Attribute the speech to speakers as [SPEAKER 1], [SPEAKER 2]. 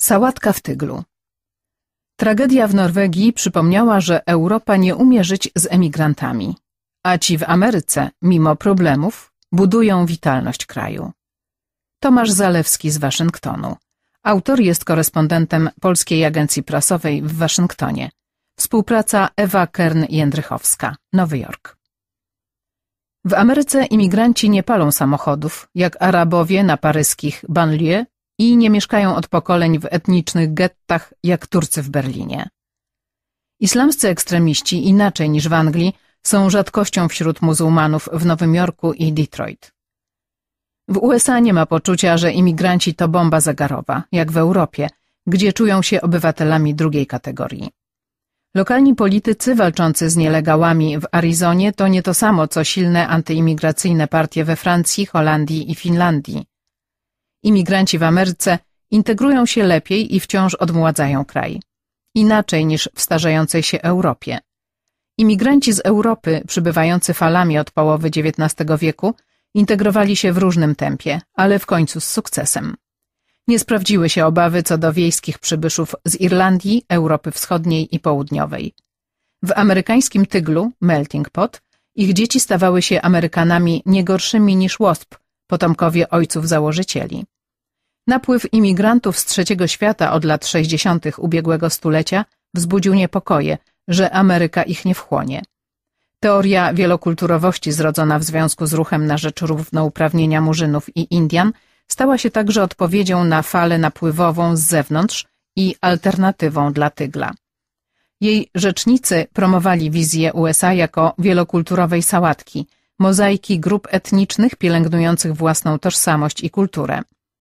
[SPEAKER 1] Sałatka w tyglu. Tragedia w Norwegii przypomniała, że Europa nie umie żyć z emigrantami, a ci w Ameryce, mimo problemów, budują witalność kraju. Tomasz Zalewski z Waszyngtonu. Autor jest korespondentem Polskiej Agencji Prasowej w Waszyngtonie. Współpraca Ewa Kern-Jędrychowska, Nowy Jork. W Ameryce imigranci nie palą samochodów, jak Arabowie na paryskich banlieue i nie mieszkają od pokoleń w etnicznych gettach, jak Turcy w Berlinie. Islamscy ekstremiści, inaczej niż w Anglii, są rzadkością wśród muzułmanów w Nowym Jorku i Detroit. W USA nie ma poczucia, że imigranci to bomba zegarowa, jak w Europie, gdzie czują się obywatelami drugiej kategorii. Lokalni politycy walczący z nielegałami w Arizonie to nie to samo, co silne antyimigracyjne partie we Francji, Holandii i Finlandii. Imigranci w Ameryce integrują się lepiej i wciąż odmładzają kraj. Inaczej niż w starzejącej się Europie. Imigranci z Europy, przybywający falami od połowy XIX wieku, integrowali się w różnym tempie, ale w końcu z sukcesem nie sprawdziły się obawy co do wiejskich przybyszów z Irlandii, Europy Wschodniej i Południowej. W amerykańskim tyglu, melting pot, ich dzieci stawały się Amerykanami nie gorszymi niż łosp, potomkowie ojców założycieli. Napływ imigrantów z trzeciego świata od lat 60. ubiegłego stulecia wzbudził niepokoje, że Ameryka ich nie wchłonie. Teoria wielokulturowości zrodzona w związku z ruchem na rzecz równouprawnienia Murzynów i Indian – Stała się także odpowiedzią na falę napływową z zewnątrz i alternatywą dla tygla. Jej rzecznicy promowali wizję USA jako wielokulturowej sałatki, mozaiki grup etnicznych pielęgnujących własną tożsamość i kulturę.